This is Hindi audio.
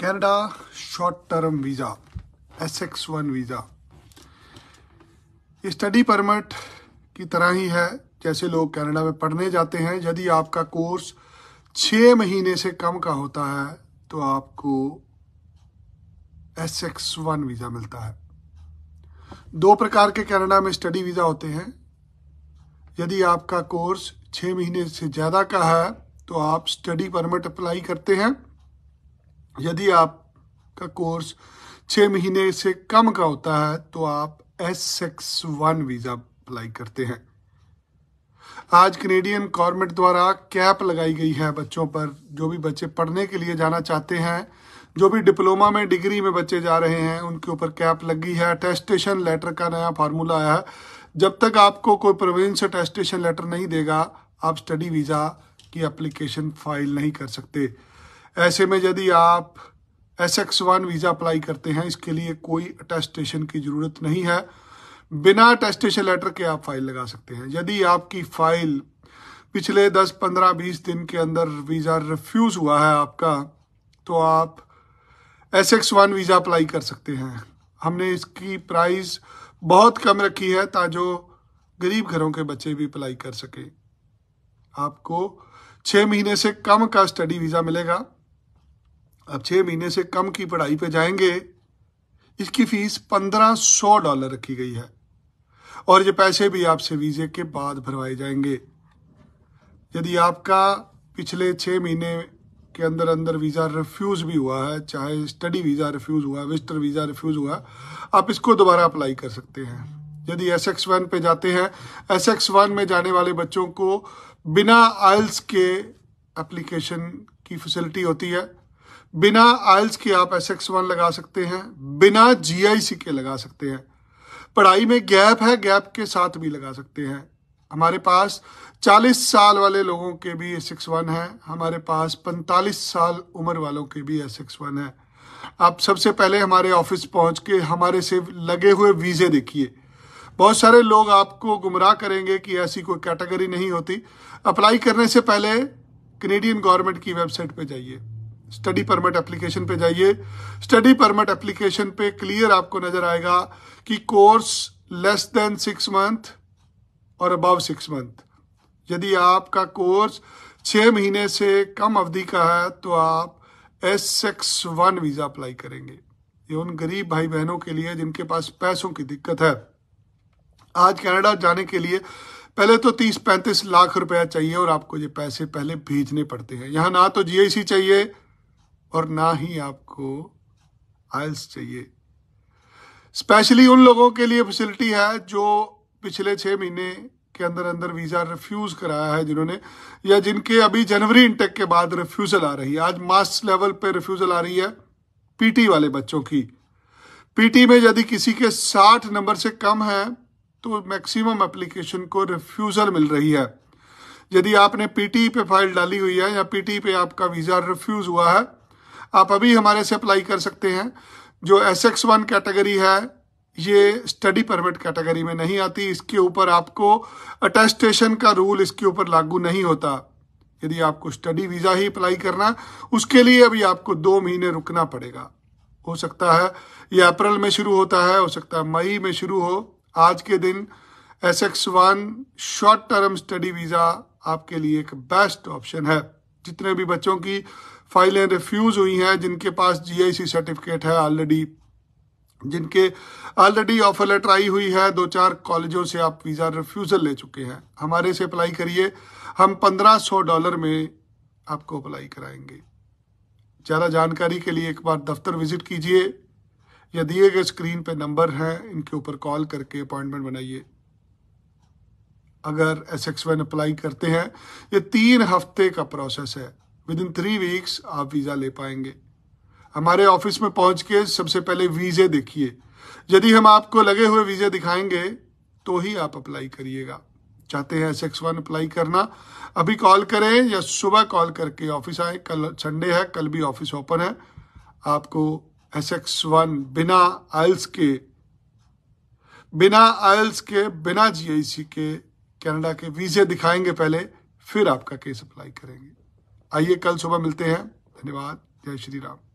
Canada short term visa S X one visa study permit की तरह ही है जैसे लोग कनाडा में पढ़ने जाते हैं यदि आपका कोर्स छ महीने से कम का होता है तो आपको एस एक्स वन वीज़ा मिलता है दो प्रकार के कनाडा में स्टडी वीज़ा होते हैं यदि आपका कोर्स छ महीने से ज़्यादा का है तो आप स्टडी परमिट अप्लाई करते हैं यदि आपका कोर्स छः महीने से कम का होता है तो आप S X one visa apply करते हैं आज कनेडियन गवर्नमेंट द्वारा कैप लगाई गई है बच्चों पर जो भी बच्चे पढ़ने के लिए जाना चाहते हैं जो भी डिप्लोमा में डिग्री में बच्चे जा रहे हैं उनके ऊपर कैप लगी है अटेस्टेशन लेटर का नया फार्मूला आया है जब तक आपको कोई प्रोविंस अटेस्टेशन लेटर नहीं देगा आप स्टडी वीज़ा की एप्लीकेशन फाइल नहीं कर सकते ऐसे में यदि आप S X one visa apply करते हैं इसके लिए कोई अटेस्टेशन की ज़रूरत नहीं है बिना अटेस्टेशन लेटर के आप फाइल लगा सकते हैं यदि आपकी फाइल पिछले 10, 15, 20 दिन के अंदर वीज़ा रिफ्यूज़ हुआ है आपका तो आप S X one visa apply कर सकते हैं हमने इसकी प्राइस बहुत कम रखी है ताजो गरीब घरों के बच्चे भी अप्लाई कर सके आपको छह महीने से कम का स्टडी वीज़ा मिलेगा आप छः महीने से कम की पढ़ाई पे जाएंगे इसकी फीस पंद्रह सौ डॉलर रखी गई है और ये पैसे भी आपसे वीज़े के बाद भरवाए जाएंगे यदि आपका पिछले छः महीने के अंदर अंदर वीज़ा रिफ्यूज़ भी हुआ है चाहे स्टडी वीज़ा रिफ्यूज़ हुआ विस्टर वीज़ा रिफ्यूज़ हुआ आप इसको दोबारा अप्लाई कर सकते हैं यदि एस एक्स वन पे जाते हैं एस एक्स वन में जाने वाले बच्चों को बिना आयल्स के एप्लीकेशन की फैसिलिटी होती है बिना आयल्स के आप एस एक्स वन लगा सकते हैं बिना जीआईसी के लगा सकते हैं पढ़ाई में गैप है गैप के साथ भी लगा सकते हैं हमारे पास 40 साल वाले लोगों के भी एस एक्स वन है हमारे पास 45 साल उम्र वालों के भी एस एक्स वन है आप सबसे पहले हमारे ऑफिस पहुंच के हमारे से लगे हुए वीज़े देखिए बहुत सारे लोग आपको गुमराह करेंगे कि ऐसी कोई कैटेगरी नहीं होती अप्लाई करने से पहले कनेडियन गवर्नमेंट की वेबसाइट पर जाइए स्टडी परमिट एप्लीकेशन पे जाइए स्टडी परमिट एप्लीकेशन पे क्लियर आपको नजर आएगा कि course less than six month और अबव सिक्स मंथ यदि आपका कोर्स छह महीने से कम अवधि का है तो आप S X one visa apply करेंगे ये उन गरीब भाई बहनों के लिए जिनके पास पैसों की दिक्कत है आज कनाडा जाने के लिए पहले तो तीस पैंतीस लाख रुपया चाहिए और आपको ये पैसे पहले भेजने पड़ते हैं यहां ना तो जीएसी चाहिए और ना ही आपको आयल्स चाहिए स्पेशली उन लोगों के लिए फैसिलिटी है जो पिछले छः महीने के अंदर अंदर वीज़ा रिफ्यूज़ कराया है जिन्होंने या जिनके अभी जनवरी इंटेक के बाद रिफ्यूज़ल आ रही है आज मास लेवल पे रिफ्यूज़ल आ रही है पीटी वाले बच्चों की पीटी में यदि किसी के 60 नंबर से कम है तो मैक्सिमम एप्लीकेशन को रिफ्यूज़ल मिल रही है यदि आपने पीटी पे फाइल डाली हुई है या पीटी पे आपका वीज़ा रिफ्यूज़ हुआ है आप अभी हमारे से अप्लाई कर सकते हैं जो एस एक्स वन कैटेगरी है ये स्टडी परमिट कैटेगरी में नहीं आती इसके ऊपर आपको अटेस्टेशन का रूल इसके ऊपर लागू नहीं होता यदि आपको स्टडी वीज़ा ही अप्लाई करना उसके लिए अभी आपको दो महीने रुकना पड़ेगा हो सकता है ये अप्रैल में शुरू होता है हो सकता है मई में शुरू हो आज के दिन S X one short term study visa आपके लिए एक बेस्ट ऑप्शन है जितने भी बच्चों की फाइलें रिफ्यूज हुई हैं जिनके पास जीआईसी सर्टिफिकेट है ऑलरेडी जिनके ऑलरेडी ऑफर लेटर आई हुई है दो चार कॉलेजों से आप वीज़ा रिफ्यूज़ल ले चुके हैं हमारे से अप्लाई करिए हम पंद्रह सौ डॉलर में आपको अप्लाई कराएंगे ज़्यादा जानकारी के लिए एक बार दफ्तर विजिट कीजिए या दिए गए स्क्रीन पे नंबर हैं इनके ऊपर कॉल करके अपॉइंटमेंट बनाइए अगर एस एक्स वन अप्लाई करते हैं ये तीन हफ्ते का प्रोसेस है विद इन थ्री वीक्स आप वीज़ा ले पाएंगे हमारे ऑफिस में पहुंच के सबसे पहले वीज़े देखिए यदि हम आपको लगे हुए वीज़े दिखाएंगे तो ही आप अप्लाई करिएगा चाहते हैं एस एक्स वन अप्लाई करना अभी कॉल करें या सुबह कॉल करके ऑफिस आए कल संडे है कल भी ऑफिस ओपन है आपको एस एक्स वन बिना आयल्स के बिना आयल्स के बिना जीआईसी के कनाडा के वीज़े दिखाएंगे पहले फिर आपका केस अप्लाई करेंगे आइए कल सुबह मिलते हैं धन्यवाद जय श्री राम